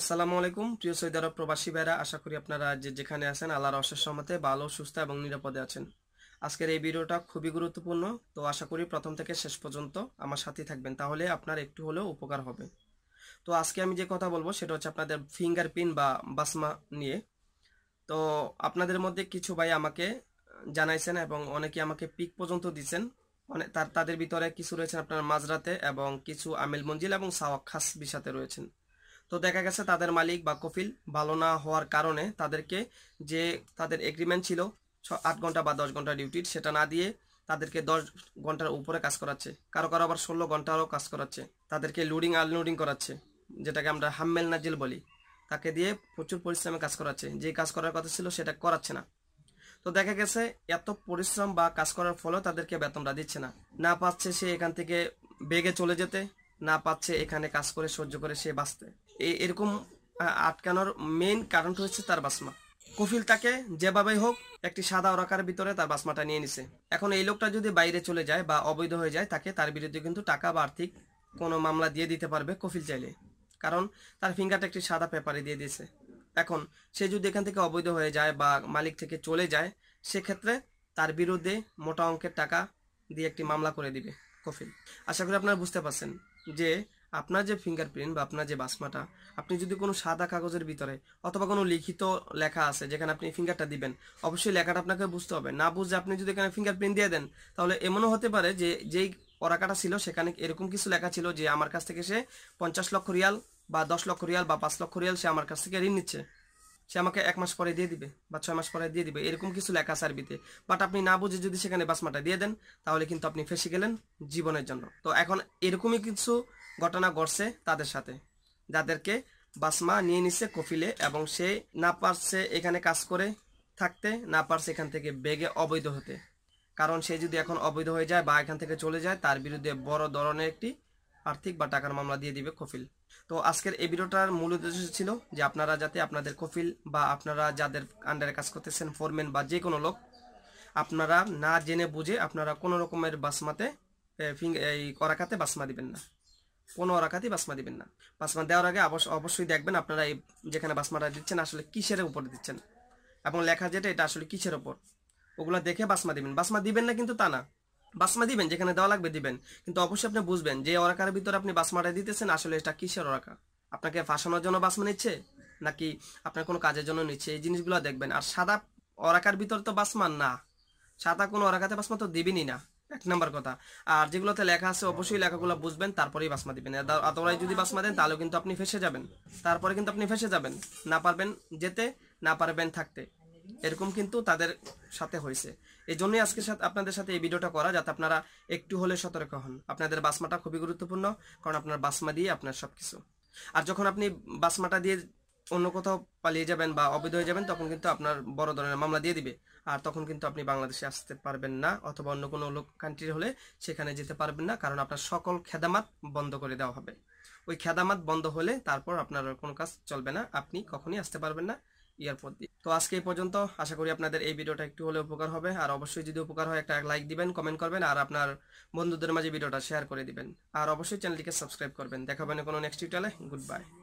আসসালামু আলাইকুম প্রিয় সৈদ প্রবাসী ভাইরা আশা করি আপনারা যে যেখানে আছেন আল্লাহর অশেষ সমতে ভালো সুস্থ এবং নিরাপদে আছেন আজকের এই ভিডিওটা খুবই গুরুত্বপূর্ণ তো আশা করি প্রথম থেকে শেষ পর্যন্ত আমার সাথেই থাকবেন তাহলে আপনার একটু হলেও উপকার হবে তো আজকে আমি যে কথা বলবো সেটা হচ্ছে আপনাদের ফিঙ্গারপ্রিন্ট বা বাসমা নিয়ে তো আপনাদের মধ্যে কিছু ভাই আমাকে জানাইছেন এবং অনেকে আমাকে পিক পর্যন্ত দিচ্ছেন মানে তার তাদের ভিতরে কিছু রয়েছেন আপনার মাঝরাতে এবং কিছু আমিল মঞ্জিল এবং সাওয়াক খাস বিষাতে রয়েছেন তো দেখা গেছে তাদের মালিক বা কফিল ভালো না হওয়ার কারণে তাদেরকে যে তাদের এগ্রিমেন্ট ছিল ছ আট ঘন্টা বা দশ ঘন্টা ডিউটির সেটা না দিয়ে তাদেরকে দশ ঘন্টার উপরে কাজ করাচ্ছে কারো কারো আবার ষোলো ঘন্টারও কাজ করাচ্ছে তাদেরকে লোডিং আনলোডিং করাচ্ছে যেটাকে আমরা হাম্মেল নাজিল বলি তাকে দিয়ে প্রচুর পরিশ্রমে কাজ করাচ্ছে যে কাজ করার কথা ছিল সেটা করাচ্ছে না তো দেখা গেছে এত পরিশ্রম বা কাজ করার ফলেও তাদেরকে বেতনটা দিচ্ছে না না পাচ্ছে সে এখান থেকে বেগে চলে যেতে না পাচ্ছে এখানে কাজ করে সহ্য করে সে বাঁচতে এরকম আটকানোর মেন কারণটা হচ্ছে তার বাসমা কফিল তাকে যেভাবেই হোক একটি সাদা অরাকার ভিতরে তার বাসমাটা নিয়ে নিছে এখন এই লোকটা যদি বাইরে চলে যায় বা অবৈধ হয়ে যায় তাকে তার বিরুদ্ধে কিন্তু টাকা বা আর্থিক কোনো মামলা দিয়ে দিতে পারবে কফিল চাইলে কারণ তার ফিঙ্গারটা একটি সাদা পেপারে দিয়ে দিয়েছে এখন সে যদি এখান থেকে অবৈধ হয়ে যায় বা মালিক থেকে চলে যায় সেক্ষেত্রে তার বিরুদ্ধে মোটা অঙ্কের টাকা দিয়ে একটি মামলা করে দিবে কফিল আশা করি আপনারা বুঝতে পারছেন যে আপনার যে ফিঙ্গারপ্রিন্ট বা আপনার যে বাসমাটা আপনি যদি কোনো সাদা কাগজের ভিতরে অথবা কোনো লিখিত লেখা আছে যেখানে আপনি ফিঙ্গারটা দিবেন অবশ্যই লেখাটা আপনাকে বুঝতে হবে না বুঝে আপনি যদি এখানে ফিঙ্গারপ্রিন্ট দিয়ে দেন তাহলে এমনও হতে পারে যে যেই পরাকাটা ছিল সেখানে এরকম কিছু লেখা ছিল যে আমার কাছ থেকে সে পঞ্চাশ লক্ষ রিয়াল বা দশ লক্ষ রিয়াল বা পাঁচ লক্ষ রিয়াল সে আমার কাছ থেকে ঋণ নিচ্ছে সে আমাকে এক মাস পরে দিয়ে দিবে বা ছয় মাস পরে দিয়ে দিবে এরকম কিছু লেখা সার্বিতে বাট আপনি না বুঝে যদি সেখানে বাসমাটা দিয়ে দেন তাহলে কিন্তু আপনি ফেসে গেলেন জীবনের জন্য তো এখন এরকমই কিছু ঘটনা ঘটছে তাদের সাথে যাদেরকে বাসমা নিয়ে নিচ্ছে কফিলে এবং সে না পারছে এখানে কাজ করে থাকতে না পারছে এখান থেকে বেগে অবৈধ হতে কারণ সে যদি এখন অবৈধ হয়ে যায় বা এখান থেকে চলে যায় তার বিরুদ্ধে বড় ধরনের একটি আর্থিক বা টাকার মামলা দিয়ে দিবে কফিল তো আজকের এই ভিডিওটার মূল উদ্দেশ্য ছিল যে আপনারা যাতে আপনাদের কফিল বা আপনারা যাদের আন্ডারে কাজ করতেছেন ফোরম্যান বা যে কোনো লোক আপনারা না জেনে বুঝে আপনারা কোনো রকমের বাসমাতে এই করাকাতে বাসমা দিবেন না কোনো রাখাতেই বাসমা দিবেন না বাসমা দেওয়ার আগে অবশ্যই দেখবেন আপনারা এই যেখানে বাসমাটা দিচ্ছেন আসলে কিসের উপরে দিচ্ছেন এবং লেখা যেটা এটা আসলে কিসের ওপর ওগুলো দেখে বাসমা দিবেন বাসমা দিবেন না কিন্তু তা না বাসমা দিবেন যেখানে দেওয়া লাগবে দিবেন কিন্তু অবশ্যই আপনি বুঝবেন যে ওরাকার ভিতরে আপনি বাসমাটা দিতেছেন আসলে এটা কিসের ওরাকা আপনাকে ফাঁসানোর জন্য বাসমা নিচ্ছে নাকি আপনার কোনো কাজের জন্য নিচ্ছে এই জিনিসগুলো দেখবেন আর সাদা ওরাকার ভিতর তো বাসমান না সাদা কোনো ওরাকাতে বাসমা তো দিবেনই না এক নম্বর কথা আর যেগুলোতে লেখা আছে অবশ্যই লেখাগুলো বুঝবেন তারপরেই বাসমা দিবেন অতরাই যদি বাসমা দেন তাহলে কিন্তু আপনি ফেসে যাবেন তারপরে কিন্তু আপনি ফেসে যাবেন না পারবেন যেতে না পারবেন থাকতে এরকম কিন্তু তাদের সাথে হয়েছে এই জন্যই আজকে আপনাদের সাথে এই ভিডিওটা করা যাতে আপনারা একটু হলে সতর্ক হন আপনাদের বাসমাটা খুবই গুরুত্বপূর্ণ কারণ আপনার বাসমা দিয়ে আপনার সব কিছু আর যখন আপনি বাসমাটা দিয়ে অন্য কোথাও পালিয়ে যাবেন বা অবৈধ হয়ে যাবেন তখন কিন্তু আপনার বড় ধরনের মামলা দিয়ে দিবে আর তখন কিন্তু আপনি বাংলাদেশে আসতে পারবেন না অথবা অন্য কোনো লোক কান্ট্রি হলে সেখানে যেতে পারবেন না কারণ আপনার সকল খেদামাত বন্ধ করে দেওয়া হবে ওই খেদামাত বন্ধ হলে তারপর আপনার কোনো কাজ চলবে না আপনি কখনই আসতে পারবেন না এয়ারপোর্ট দিয়ে তো আজকে এই পর্যন্ত আশা করি আপনাদের এই ভিডিওটা একটু হলে উপকার হবে আর অবশ্যই যদি উপকার হয় একটা লাইক দিবেন কমেন্ট করবেন আর আপনার বন্ধুদের মাঝে ভিডিওটা শেয়ার করে দিবেন আর অবশ্যই চ্যানেলটিকে সাবস্ক্রাইব করবেন দেখাবেন কোনো নেক্সট টিউটালে গুড বাই